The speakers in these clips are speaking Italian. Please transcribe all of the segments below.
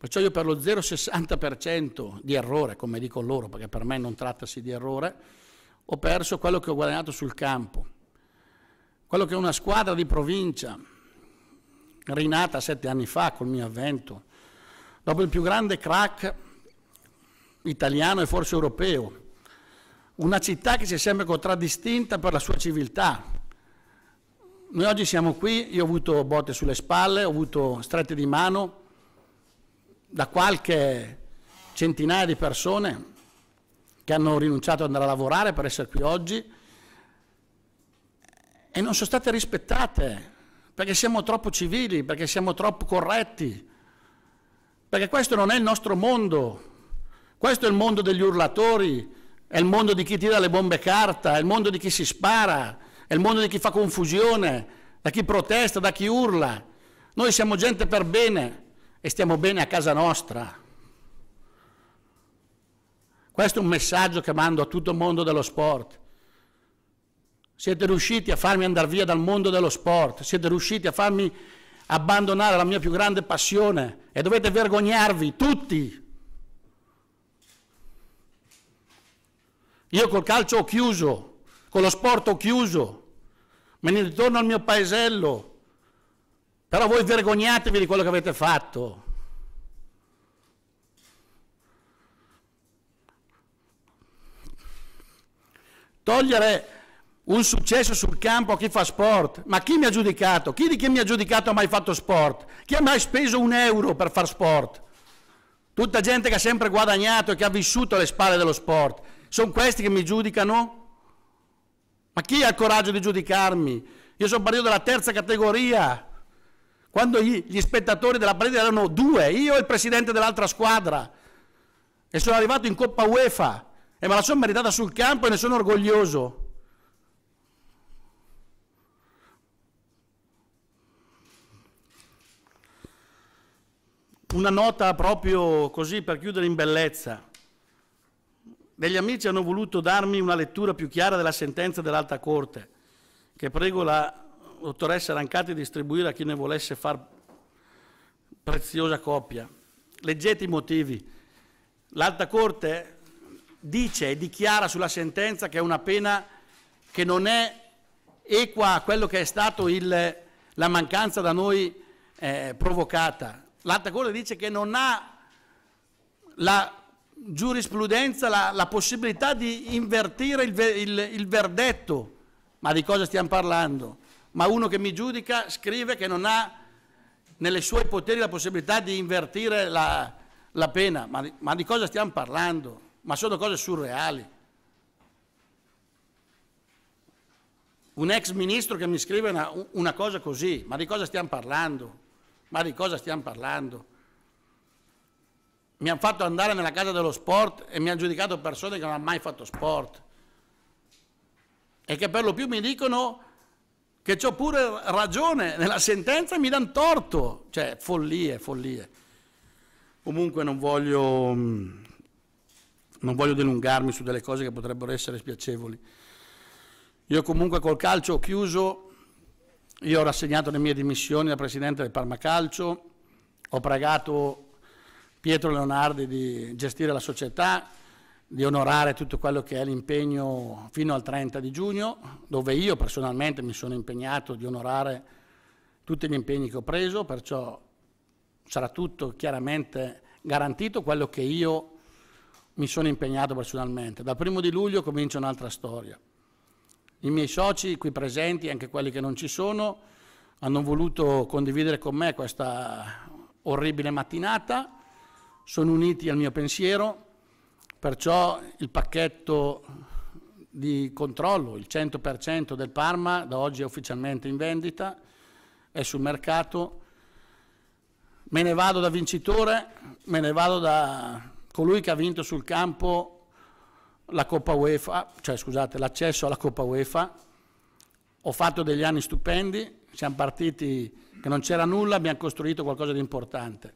Perciò io per lo 0,60% di errore, come dico loro, perché per me non trattasi di errore, ho perso quello che ho guadagnato sul campo. Quello che una squadra di provincia, rinata sette anni fa col mio avvento, dopo il più grande crack italiano e forse europeo, una città che si è sempre contraddistinta per la sua civiltà. Noi oggi siamo qui, io ho avuto botte sulle spalle, ho avuto strette di mano, da qualche centinaia di persone che hanno rinunciato ad andare a lavorare per essere qui oggi e non sono state rispettate perché siamo troppo civili, perché siamo troppo corretti, perché questo non è il nostro mondo, questo è il mondo degli urlatori, è il mondo di chi tira le bombe carta, è il mondo di chi si spara, è il mondo di chi fa confusione, da chi protesta, da chi urla. Noi siamo gente per bene, e stiamo bene a casa nostra. Questo è un messaggio che mando a tutto il mondo dello sport. Siete riusciti a farmi andare via dal mondo dello sport, siete riusciti a farmi abbandonare la mia più grande passione e dovete vergognarvi tutti. Io col calcio ho chiuso, con lo sport ho chiuso, me ne ritorno al mio paesello, però voi vergognatevi di quello che avete fatto. Togliere un successo sul campo a chi fa sport. Ma chi mi ha giudicato? Chi di chi mi ha giudicato ha mai fatto sport? Chi ha mai speso un euro per far sport? Tutta gente che ha sempre guadagnato e che ha vissuto alle spalle dello sport. Sono questi che mi giudicano? Ma chi ha il coraggio di giudicarmi? Io sono partito dalla terza categoria quando gli, gli spettatori della partita erano due, io e il presidente dell'altra squadra, e sono arrivato in Coppa UEFA, e me la sono meritata sul campo e ne sono orgoglioso. Una nota proprio così per chiudere in bellezza. Degli amici hanno voluto darmi una lettura più chiara della sentenza dell'Alta Corte, che prego la dottoressa Rancati distribuire a chi ne volesse far preziosa copia. Leggete i motivi. L'Alta Corte dice e dichiara sulla sentenza che è una pena che non è equa a quello che è stato il, la mancanza da noi eh, provocata. L'Alta Corte dice che non ha la giurisprudenza la, la possibilità di invertire il, il, il verdetto. Ma di cosa stiamo parlando? ma uno che mi giudica scrive che non ha nelle sue poteri la possibilità di invertire la, la pena. Ma, ma di cosa stiamo parlando? Ma sono cose surreali. Un ex ministro che mi scrive una, una cosa così, ma di cosa stiamo parlando? Ma di cosa stiamo parlando? Mi hanno fatto andare nella casa dello sport e mi hanno giudicato persone che non hanno mai fatto sport e che per lo più mi dicono che ho pure ragione nella sentenza mi danno torto, cioè follie, follie. Comunque non voglio, mm, non voglio dilungarmi su delle cose che potrebbero essere spiacevoli. Io comunque col calcio ho chiuso, io ho rassegnato le mie dimissioni da presidente del Parma Calcio, ho pregato Pietro Leonardi di gestire la società, di onorare tutto quello che è l'impegno fino al 30 di giugno, dove io personalmente mi sono impegnato di onorare tutti gli impegni che ho preso, perciò sarà tutto chiaramente garantito quello che io mi sono impegnato personalmente. Dal primo di luglio comincia un'altra storia. I miei soci qui presenti, anche quelli che non ci sono, hanno voluto condividere con me questa orribile mattinata, sono uniti al mio pensiero Perciò il pacchetto di controllo, il 100% del Parma, da oggi è ufficialmente in vendita, è sul mercato. Me ne vado da vincitore, me ne vado da colui che ha vinto sul campo la Coppa UEFA, cioè scusate, l'accesso alla Coppa UEFA. Ho fatto degli anni stupendi, siamo partiti che non c'era nulla, abbiamo costruito qualcosa di importante.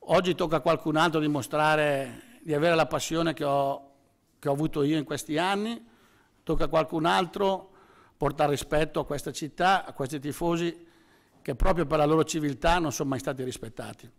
Oggi tocca a qualcun altro dimostrare di avere la passione che ho, che ho avuto io in questi anni, tocca a qualcun altro portare rispetto a questa città, a questi tifosi che proprio per la loro civiltà non sono mai stati rispettati.